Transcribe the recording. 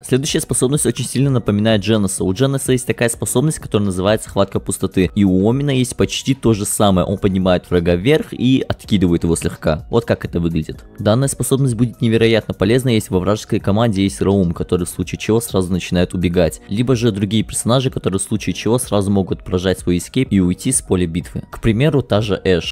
Следующая способность очень сильно напоминает Дженнесса. У Дженнесса есть такая способность, которая называется хватка пустоты. И у Омина есть почти то же самое. Он поднимает врага вверх и откидывает его слегка. Вот как это выглядит. Данная способность будет невероятно полезна, если во вражеской команде есть Роум, который в случае чего сразу начинает убегать. Либо же другие персонажи, которые в случае чего сразу могут прожать свой эскейп и уйти с поля битвы. К примеру, та же Эш.